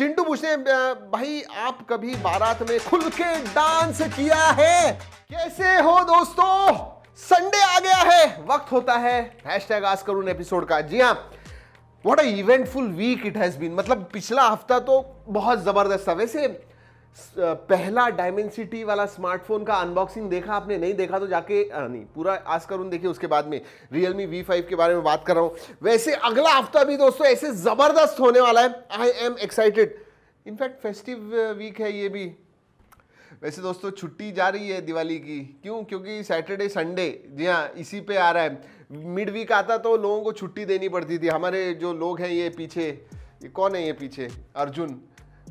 चिंटू पूछते हैं भाई आप कभी बारात में खुल के डांस किया है कैसे हो दोस्तों संडे आ गया है वक्त होता है एपिसोड का जी हाँ what a eventful week it has been मतलब पिछला हफ्ता तो बहुत जबरदस्त था वैसे पहला डायमेंसिटी वाला स्मार्टफोन का अनबॉक्सिंग देखा आपने नहीं देखा तो जाके नहीं पूरा आज कर देखिए उसके बाद में रियल मी वी फाइव के बारे में बात कर रहा हूँ वैसे अगला हफ्ता भी दोस्तों ऐसे ज़बरदस्त होने वाला है I am excited in fact festive week है ये भी वैसे दोस्तों छुट्टी जा रही है दिवाली की क्यों क्योंकि सैटरडे संडे जी हाँ इसी पे आ रहा है मिड वीक आता तो लोगों को छुट्टी देनी पड़ती थी हमारे जो लोग हैं ये पीछे ये कौन है ये पीछे अर्जुन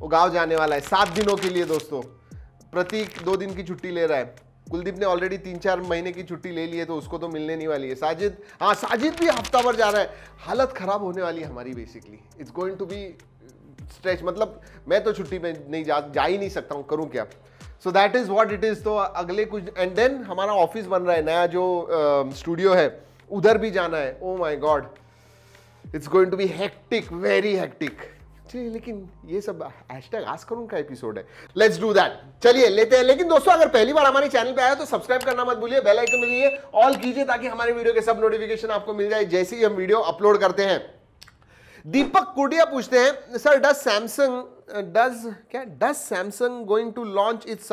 वो जाने वाला है सात दिनों के लिए दोस्तों प्रतीक दो दिन की छुट्टी ले रहा है कुलदीप ने ऑलरेडी तीन चार महीने की छुट्टी ले ली है तो उसको तो मिलने नहीं वाली है साजिद हाँ साजिद भी हफ्ता भर जा रहा है हालत ख़राब होने वाली है हमारी basically it's going to be stretch मतलब मैं तो छुट्टी में नहीं जा जा ही नहीं सकता हूँ करूँ क्या so that is what it is तो अगले कुछ एंड देन हमारा ऑफिस बन रहा है नया जो स्टूडियो uh, है उधर भी जाना है oh my God it's going to be hectic very hectic actually लेकिन ये सब हैशटैग आज करूँ का एपिसोड है लेट्स डू दैट चलिए लेते हैं लेकिन दोस्तों अगर पहली बार हमारे चैनल पे आया तो सब्सक्राइब करना मत भूलिए बेल आइकन बजाइए ऑल कीजिए ताकि हमारे वीडियो के सब नोटिफिकेशन आपको मिल जाए जैसे ही हम वीडियो अपलोड करते हैं दीपक कुटिया पूछते हैं सर डज सैमसंग डज क्या does Samsung going to launch it's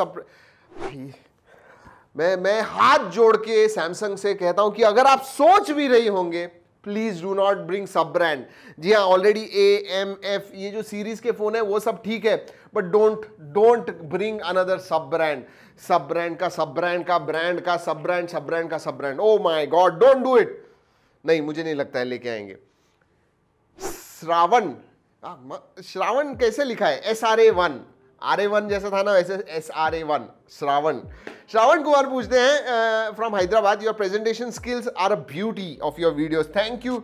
मैं मैं हाथ जोड़ के सैमसंग से कहता हूं कि अगर आप सोच भी रही होंगे please do not bring sub brand जी हाँ ऑलरेडी ए एम एफ ये जो सीरीज़ के फ़ोन है वो सब ठीक है but don't don't bring another sub brand sub brand का सब ब्रांड का ब्रांड का सब ब्रांड सब ब्रांड का sub brand oh my God don't do it नहीं मुझे नहीं लगता है लेके आएंगे श्रावण श्रावण कैसे लिखा है S R A one R A one जैसा था ना वैसे S R A one Shravan Shravan Kumar पूछते हैं from Hyderabad your presentation skills are a beauty of your videos thank you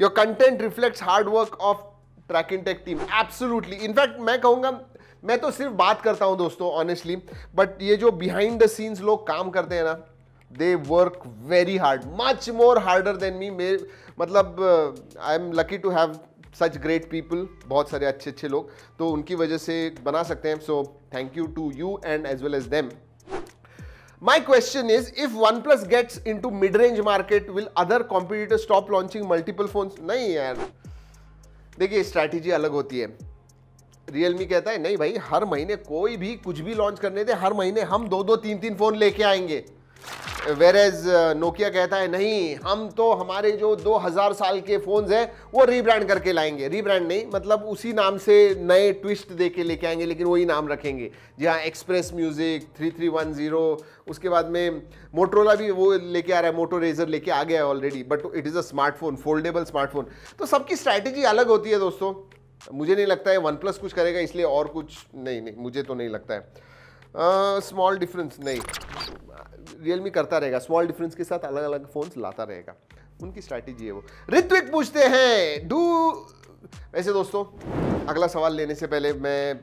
your content reflects hard work of Trakin Tech team absolutely in fact मैं कहूँगा मैं तो सिर्फ बात करता हूँ दोस्तों ऑनेस्टली बट ये जो बिहाइंड द सीन्स लोग काम करते हैं ना they work very hard much more harder than me मे मतलब I am lucky to have such great people बहुत सारे अच्छे अच्छे लोग तो उनकी वजह से बना सकते हैं so thank you to you and as well as them My question is if OnePlus gets into mid-range market, will other competitors stop launching multiple phones? नहीं यार देखिए स्ट्रैटेजी अलग होती है रियलमी कहता है नहीं भाई हर महीने कोई भी कुछ भी लॉन्च करने दे हर महीने हम दो दो तीन तीन फोन लेके आएंगे वेर एज नोकिया कहता है नहीं हम तो हमारे जो 2000 साल के फ़ोन्स हैं वो रीब्रांड करके लाएंगे रीब्रांड नहीं मतलब उसी नाम से नए ट्विस्ट दे के लेके आएंगे लेकिन वही नाम रखेंगे जी हाँ express music three three one zero उसके बाद में मोटरोला भी वो लेके आ रहा है मोटो रेजर लेके आ गया है already but it is a smartphone foldable smartphone तो सबकी स्ट्रैटेजी अलग होती है दोस्तों मुझे नहीं लगता है वन प्लस कुछ करेगा इसलिए और कुछ नहीं नहीं मुझे तो नहीं लगता है स्मॉल डिफरेंस नहीं रियलमी करता रहेगा स्मॉल डिफरेंस के साथ अलग अलग फ़ोन्स लाता रहेगा उनकी स्ट्रैटेजी है वो ऋत्विक पूछते हैं डू वैसे दोस्तों अगला सवाल लेने से पहले मैं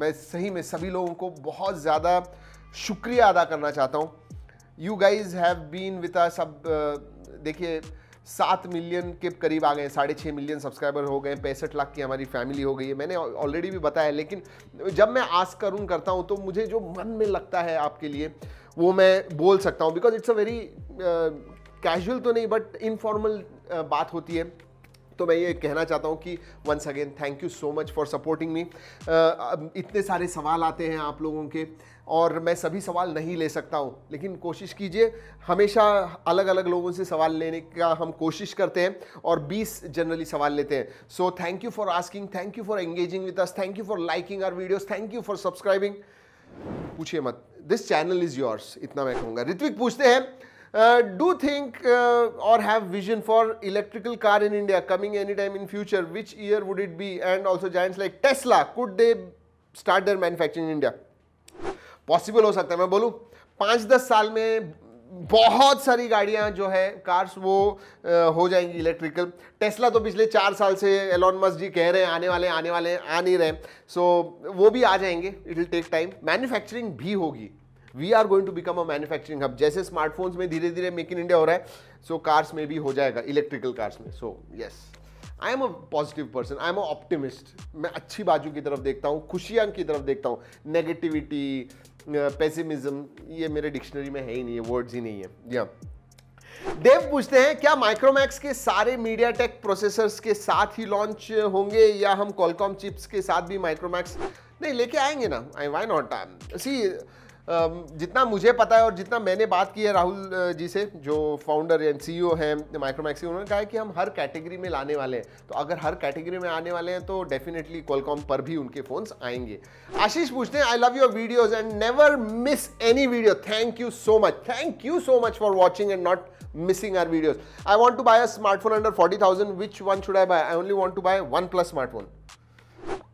मैं सही में सभी लोगों को बहुत ज़्यादा शुक्रिया अदा करना चाहता हूँ you guys have been with us अब देखिए सात मिलियन के करीब आ गए साढ़े छः मिलियन सब्सक्राइबर हो गए पैंसठ लाख की हमारी फैमिली हो गई है मैंने ऑलरेडी भी बताया लेकिन जब मैं आज करूँ करता हूँ तो मुझे जो मन में लगता है आपके लिए वो मैं बोल सकता हूँ because it's a very casual तो नहीं बट इनफॉर्मल uh, बात होती है तो मैं ये कहना चाहता हूँ कि once again thank you so much for supporting me इतने सारे सवाल आते हैं आप लोगों के और मैं सभी सवाल नहीं ले सकता हूँ लेकिन कोशिश कीजिए हमेशा अलग अलग लोगों से सवाल लेने का हम कोशिश करते हैं और 20 जनरली सवाल लेते हैं so thank you for asking thank you for engaging with us thank you for liking our videos thank you for subscribing पूछिए मत दिस चैनल इज़ योर्स इतना मैं कहूँगा ऋत्विक पूछते हैं do think uh, or have vision for electrical car in India coming anytime in future? Which year would it be? And also giants like Tesla, could they start their manufacturing in India? possible ho sakta hai main bolu 5 10 saal mein बहुत सारी गाड़ियां जो है cars वो आ, हो जाएंगी electrical Tesla तो पिछले चार साल से एलॉन मस्क जी कह रहे हैं आने वाले आने वाले आ नहीं रहे सो so, वो भी आ जाएंगे it will take time manufacturing भी होगी we are going to become a manufacturing hub जैसे स्मार्टफोन्स में धीरे धीरे मेक इन इंडिया हो रहा है सो so, कार्स में भी हो जाएगा इलेक्ट्रिकल कार्स में so yes I am a positive person I am a optimist मैं अच्छी बाजू की तरफ देखता हूँ खुशियाँ की तरफ देखता हूँ नेगेटिविटी पेसिमिज्म ये मेरे डिक्शनरी में है ही नहीं है वर्ड्स ही नहीं है या yeah. देव पूछते हैं क्या माइक्रोमैक्स के सारे मीडिया टेक प्रोसेसर्स के साथ ही लॉन्च होंगे या हम कॉलकॉम चिप्स के साथ भी माइक्रोमैक्स नहीं लेके आएंगे ना आई वाई नॉट सी जितना मुझे पता है और जितना मैंने बात की है राहुल जी से जो फाउंडर एंड सी हैं माइक्रोमैक्स उन्होंने कहा है कि हम हर कैटेगरी में लाने वाले हैं तो अगर हर कैटेगरी में आने वाले हैं तो डेफिनेटली कॉलकॉम पर भी उनके फ़ोन्स आएंगे आशीष पूछते हैं I love your videos and never miss any video thank you so much thank you so much for watching and not our videos I want to to a smartphone under forty thousand which one should I buy I only want to buy one plus smartphone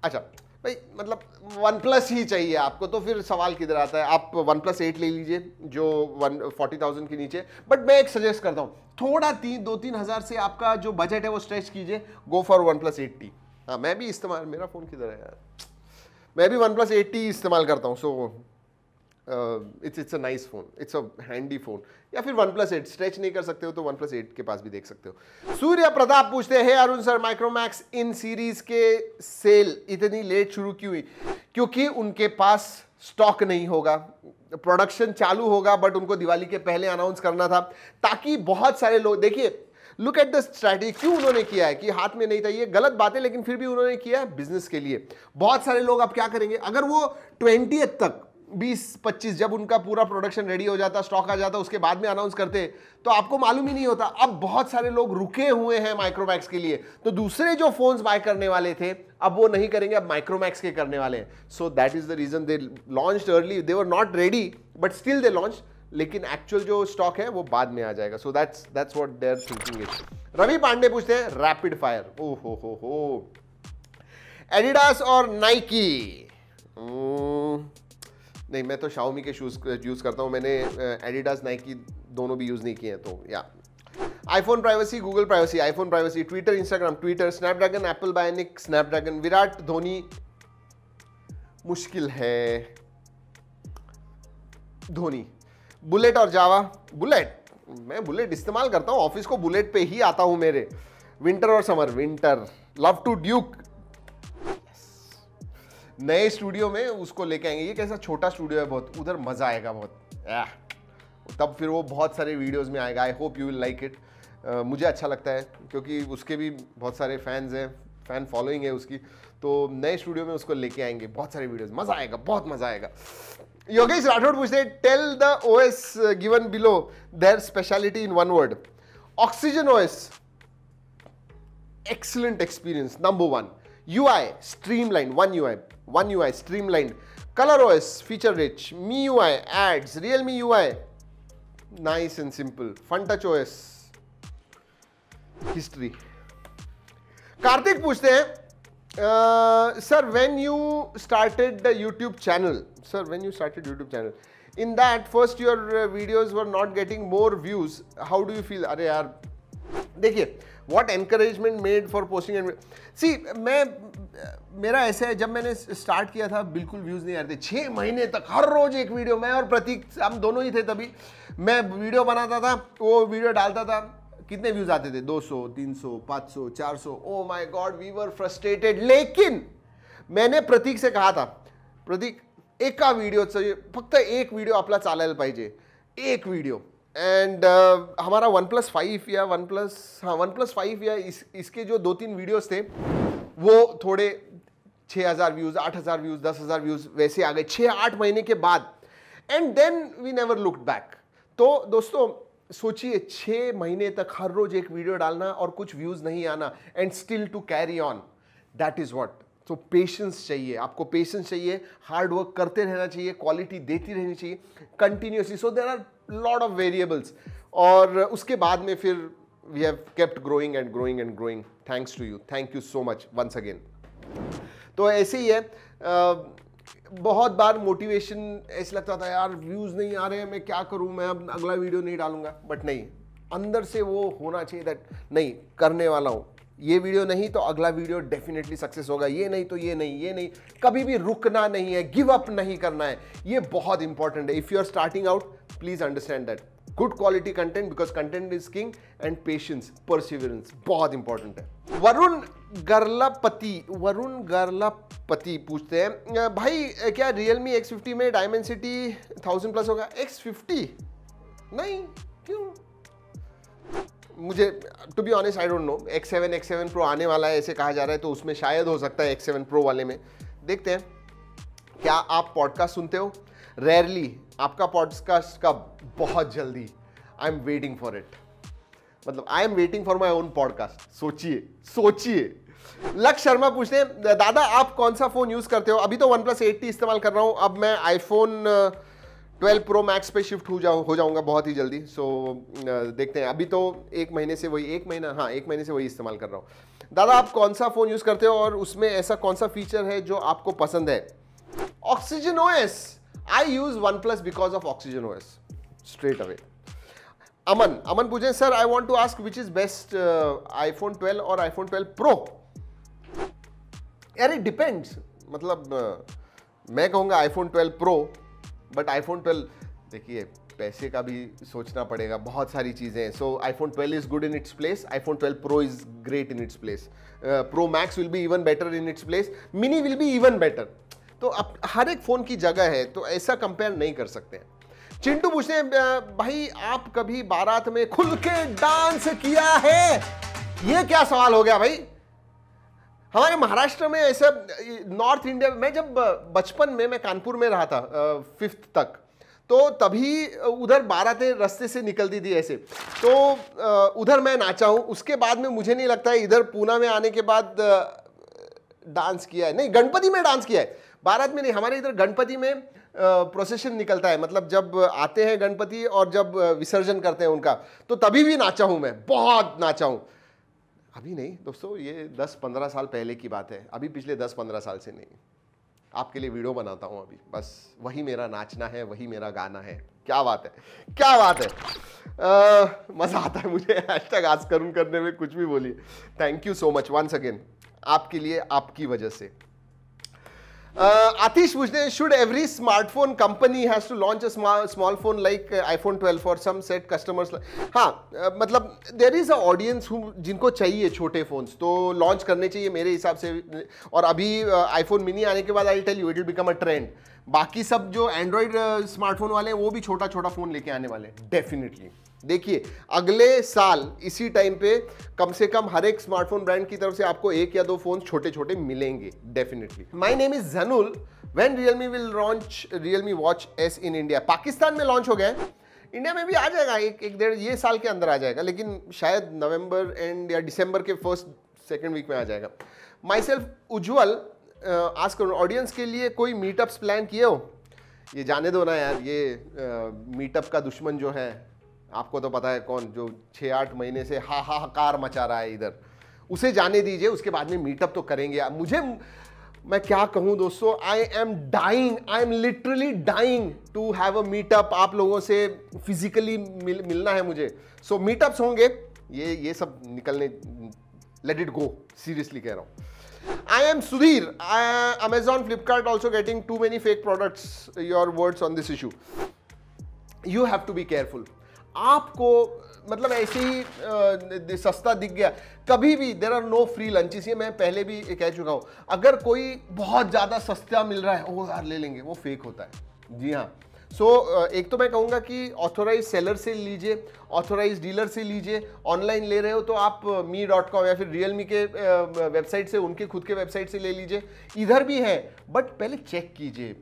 अच्छा भाई मतलब one plus ही चाहिए आपको तो फिर सवाल किधर आता है आप वन प्लस एट ले लीजिए जो वन फोर्टी थाउजेंड के नीचे बट मैं एक सजेस्ट करता हूँ थोड़ा तीन दो तीन हज़ार से आपका जो बजट है वो स्ट्रेच कीजिए go for one plus eight T हाँ मैं भी इस्तेमाल मेरा फ़ोन किधर है यार मैं भी वन प्लस एट्टी इस्तेमाल करता हूँ so it's it's a nice phone it's a handy phone या फिर वन प्लस एट स्ट्रेच नहीं कर सकते हो तो वन प्लस एट के पास भी देख सकते हो सूर्य प्रताप पूछते हैं Arun sir Micromax in series के सेल इतनी लेट शुरू क्यों हुई क्योंकि उनके पास स्टॉक नहीं होगा प्रोडक्शन चालू होगा बट उनको दिवाली के पहले अनाउंस करना था ताकि बहुत सारे लोग देखिए लुक एट द स्ट्रैटेजी क्यों उन्होंने किया है कि हाथ में नहीं था ये गलत बात है लेकिन फिर भी उन्होंने किया है बिजनेस के लिए बहुत सारे लोग अब क्या करेंगे अगर वो ट्वेंटी तक बीस पच्चीस जब उनका पूरा प्रोडक्शन रेडी हो जाता स्टॉक आ जाता उसके बाद में अनाउंस करते तो आपको मालूम ही नहीं होता अब बहुत सारे लोग रुके हुए हैं माइक्रोमैक्स के लिए तो दूसरे जो फोन्स बाय करने वाले थे अब वो नहीं करेंगे अब माइक्रोमैक्स के करने वाले हैं so that is the reason they launch early they were not ready but still they launch लेकिन एक्चुअल जो स्टॉक है वो बाद में आ जाएगा so that's that's what their thinking is Ravi Pandey पूछते हैं रैपिड फायर ओ हो हो हो एडिडास और नाइकी नहीं मैं तो शाओमी के शूज़ यूज़ uh, करता हूँ मैंने एडिडास uh, नाइकी दोनों भी यूज़ नहीं किए तो या iPhone privacy Google privacy iPhone privacy Twitter Instagram Twitter Snapdragon Apple Bionic Snapdragon Virat Dhoni मुश्किल है धोनी बुलेट और जावा बुलेट मैं बुलेट इस्तेमाल करता हूँ ऑफिस को बुलेट पे ही आता हूँ मेरे विंटर और summer winter love to duke नए स्टूडियो में उसको लेके आएंगे ये कैसा छोटा स्टूडियो है बहुत उधर मज़ा आएगा बहुत तब फिर वो बहुत सारे वीडियोज़ में आएगा I hope you will like it मुझे अच्छा लगता है क्योंकि उसके भी बहुत सारे फैंस हैं फ़ैन फॉलोइंग है उसकी तो नए स्टूडियो में उसको लेके आएंगे बहुत सारे वीडियोस मज़ा आएगा बहुत मज़ा आएगा योगेश राठौड़ पूछते हैं tell the OS given below their speciality in one word Oxygen OS excellent experience number one U I streamline one U I One UI, streamlined. Color OS feature-rich. MIUI, ads. Realme UI, nice and simple. Touch OS, history. Karthik पूछते हैं sir when you started the YouTube channel, sir when you started YouTube channel, in that first your uh, videos were not getting more views how do you feel अरे यार देखिए what encouragement made for posting and see मैं मेरा ऐसा है जब मैंने start किया था बिल्कुल व्यूज़ नहीं आ रहे थे छः महीने तक हर रोज़ एक वीडियो मैं और प्रतीक हम दोनों ही थे तभी मैं वीडियो बनाता था वो वीडियो डालता था कितने व्यूज़ आते थे 200, 300, 500, 400 oh my god we were frustrated लेकिन मैंने प्रतीक से कहा था प्रतीक एका वीडियो फक्त एक वीडियो आपला चालायला पाहिजे एक वीडियो एंड uh, हमारा वन प्लस फाइव या वन प्लस हाँ वन प्लस फाइव या इस इसके जो दो तीन वीडियोस थे वो थोड़े छः हज़ार व्यूज़ आठ हज़ार व्यूज़ दस हज़ार व्यूज़ वैसे आ गए छः आठ महीने के बाद and then we never look back तो दोस्तों सोचिए छः महीने तक हर रोज़ एक वीडियो डालना और कुछ व्यूज़ नहीं आना and still to carry on that is what तो पेशेंस चाहिए आपको पेशेंस चाहिए हार्ड वर्क करते रहना चाहिए क्वालिटी देती रहनी चाहिए continuously so there are lot of variables और उसके बाद में फिर we have kept growing and growing and growing thanks to you thank you so much once again तो ऐसे ही है बहुत बार मोटिवेशन ऐसे लगता था यार व्यूज़ नहीं आ रहे हैं मैं क्या करूं मैं अब अगला वीडियो नहीं डालूंगा बट नहीं अंदर से वो होना चाहिए दैट नहीं करने वाला हूँ ये वीडियो नहीं तो अगला वीडियो डेफिनेटली सक्सेस होगा ये नहीं तो ये नहीं ये नहीं कभी भी रुकना नहीं है गिव अप नहीं करना है ये बहुत इंपॉर्टेंट है if you are starting out please understand that good quality content because content is king and patience perseverance बहुत इंपॉर्टेंट है वरुण गर्लापति वरुण गर्लापति पूछते हैं भाई क्या रियलमी एक्स फिफ्टी में डायमेंसिटी थाउजेंड प्लस होगा एक्स फिफ्टी नहीं क्यों मुझे to be honest I don't know X seven X seven pro आने वाला है ऐसे कहा जा रहा है तो उसमें शायद हो सकता है एक्स सेवन प्रो वाले में देखते हैं क्या आप पॉडकास्ट सुनते हो रेयरली आपका पॉडकास्ट का बहुत जल्दी I am waiting for it मतलब I am waiting for my own podcast सोचिए सोचिए लक्ष शर्मा पूछते हैं दादा आप कौन सा फ़ोन यूज़ करते हो अभी तो वन प्लस एट्टी इस्तेमाल कर रहा हूं अब मैं आईफोन uh, 12 प्रो मैक्स पे शिफ्ट हो जाओ हो जाऊंगा बहुत ही जल्दी सो so, देखते हैं अभी तो एक महीने से वही एक महीना हाँ एक महीने से वही इस्तेमाल कर रहा हूँ दादा आप कौन सा फ़ोन यूज़ करते हो और उसमें ऐसा कौन सा फीचर है जो आपको पसंद है Oxygen O S I use one plus because of Oxygen O S straight away Aman Aman पूछे sir I want to ask which is best iPhone twelve और आईफोन ट्वेल्व प्रो यार इट डिपेंड्स मतलब uh, मैं कहूँगा iPhone twelve pro but iPhone phone देखिए पैसे का भी सोचना पड़ेगा बहुत सारी चीज़ें so iPhone twelve is good in its place iPhone twelve pro is great in its place pro max will be even better in its place mini will be even better तो अब हर एक phone की जगह है तो ऐसा compare नहीं कर सकते हैं चिंटू पूछते हैं भाई आप कभी बारात में खुल के डांस किया है ये क्या सवाल हो गया भाई हमारे महाराष्ट्र में ऐसा नॉर्थ इंडिया में जब बचपन में मैं कानपुर में रहा था फिफ्थ तक तो तभी उधर बारातें रास्ते से निकलती थी ऐसे तो उधर मैं नाचा हूँ उसके बाद में मुझे नहीं लगता है इधर पूना में आने के बाद डांस किया है नहीं गणपति में डांस किया है बारात में नहीं हमारे इधर गणपति में प्रोसेशन निकलता है मतलब जब आते हैं गणपति और जब विसर्जन करते हैं उनका तो तभी भी नाचा हूँ मैं बहुत नाचा हूँ अभी नहीं दोस्तों ये 10-15 साल पहले की बात है अभी पिछले 10-15 साल से नहीं आपके लिए वीडियो बनाता हूँ अभी बस वही मेरा नाचना है वही मेरा गाना है क्या बात है क्या बात है आ, मज़ा आता है मुझे हैशटैग आज करून करने में कुछ भी बोलिए thank you so much once again आपके लिए आपकी वजह से Uh, Atish Bhujne, should every smartphone company has to launch a small small phone like uh, iPhone 12 for some set customers? Like, हाँ uh, मतलब there is a audience who जिनको चाहिए छोटे phones तो launch करने चाहिए मेरे हिसाब से और अभी uh, iPhone mini आने के बाद I'll tell you it will become a trend. बाकी सब जो एंड्रॉयड स्मार्टफोन वाले हैं वो भी छोटा छोटा phone लेके आने वाले हैं डेफिनेटली देखिए अगले साल इसी टाइम पे कम से कम हर एक स्मार्टफोन ब्रांड की तरफ से आपको एक या दो फोन छोटे छोटे मिलेंगे definitely my name is Janul when Realme will launch Realme watch S in India Pakistan में लॉन्च हो गया इंडिया में भी आ जाएगा एक एक डेढ़ ये साल के अंदर आ जाएगा लेकिन शायद नवंबर एंड या दिसंबर के फर्स्ट सेकेंड वीक में आ जाएगा माई सेल्फ उज्ज्वल आज करो ऑडियंस के लिए कोई मीटअप्स प्लान किए हो ये जाने दो ना यार ये मीटअप का दुश्मन जो है आपको तो पता है कौन जो छः आठ महीने से हा हा कार मचा रहा है इधर उसे जाने दीजिए उसके बाद में मीटअप तो करेंगे मुझे मैं क्या कहूँ दोस्तों I am dying I am literally dying to have a meetup आप लोगों से फिजिकली मिल, मिलना है मुझे सो so, मीटअप्स होंगे ये ये सब निकलने लेट इट गो सीरियसली कह रहा हूँ I am Sudhir Amazon Flipkart also getting too many fake products your words on this issue you have to be careful आपको मतलब ऐसे ही सस्ता दिख गया कभी भी there are no free lunches ये मैं पहले भी कह चुका हूँ अगर कोई बहुत ज़्यादा सस्ता मिल रहा है वो यार ले लेंगे वो फेक होता है जी हाँ सो so, एक तो मैं कहूँगा कि ऑथोराइज सेलर से लीजिए ऑथोराइज डीलर से लीजिए ऑनलाइन ले रहे हो तो आप मी डॉट कॉम या फिर रियल मी के वेबसाइट से उनके खुद के वेबसाइट से ले लीजिए इधर भी है बट पहले चेक कीजिए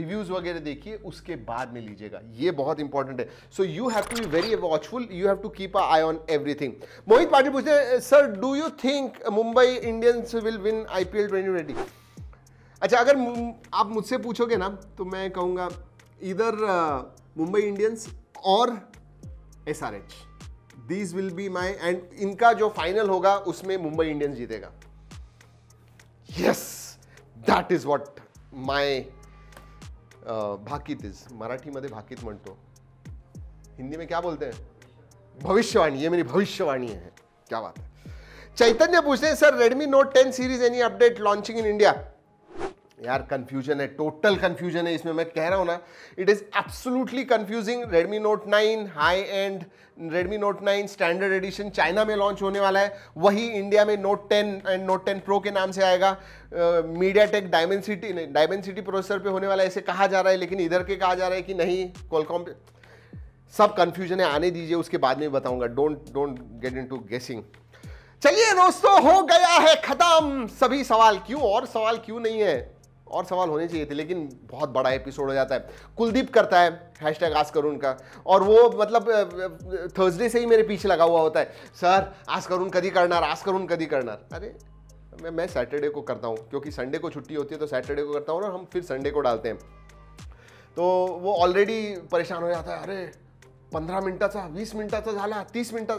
रिव्यूज़ वगैरह देखिए उसके बाद में लीजिएगा ये बहुत इंपॉर्टेंट है so you have to be very watchful you have to keep a eye on everything Mohit Patil पूछते हैं sir do you think Mumbai Indians will win I P L twenty अच्छा अगर आप मुझसे पूछोगे ना तो मैं कहूँगा either uh, Mumbai Indians or SRH. These will be my and इनका जो फाइनल होगा उसमें मुंबई इंडियंस जीतेगा yes that is what my भाकित इज भाकित मन तो हिंदी में क्या बोलते हैं भविष्यवाणी ये मेरी भविष्यवाणी है क्या बात है चैतन्य पूछते हैं sir Redmi note 10 series any update launching in India यार कंफ्यूजन है टोटल कंफ्यूजन है इसमें मैं कह रहा हूँ ना it is absolutely confusing Redmi note 9 high end Redmi note 9 standard edition China में लॉन्च होने वाला है वही इंडिया में नोट 10 एंड नोट 10 प्रो के नाम से आएगा MediaTek Dimensity Dimensity processor पे होने वाला है ऐसे कहा जा रहा है लेकिन इधर के कहा जा रहा है कि नहीं कोलकॉम पे सब कन्फ्यूजन है आने दीजिए उसके बाद में बताऊंगा don't don't get in to guessing चलिए दोस्तों हो गया है खत्म सभी सवाल क्यों और सवाल क्यों नहीं है और सवाल होने चाहिए थे लेकिन बहुत बड़ा एपिसोड हो जाता है कुलदीप करता है हैश टैग आज करून का और वो मतलब थर्सडे से ही मेरे पीछे लगा हुआ होता है सर आज करून कभी करना आज करून कभी करना अरे मैं मैं सैटरडे को करता हूँ क्योंकि संडे को छुट्टी होती है तो सैटरडे को करता हूँ और हम फिर संडे को डालते हैं तो वो ऑलरेडी परेशान हो जाता है अरे पंद्रह पंधरा बीस वीस मिनटाचा झाला तीस मिनटा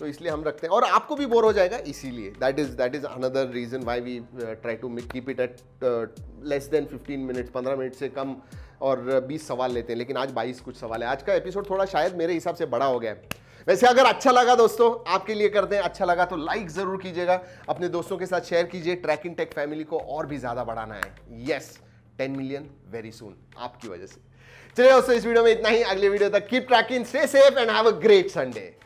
तो इसलिए हम रखते हैं और आपको भी बोर हो जाएगा इसीलिए that is that is another reason why we try to keep it at less than 15 minutes 15 minute से कम और 20 uh, सवाल लेते हैं लेकिन आज 22 कुछ सवाल है आज का एपिसोड थोड़ा शायद मेरे हिसाब से बड़ा हो गया है वैसे अगर अच्छा लगा दोस्तों आपके लिए करते हैं अच्छा लगा तो लाइक ज़रूर कीजिएगा अपने दोस्तों के साथ शेयर कीजिए ट्रैकिंग टेक फैमिली को और भी ज़्यादा बढ़ाना है yes ten million very soon आपकी वजह से चलिए दोस्तों इस वीडियो में इतना ही अगले वीडियो तक keep tracking stay safe and have a great Sunday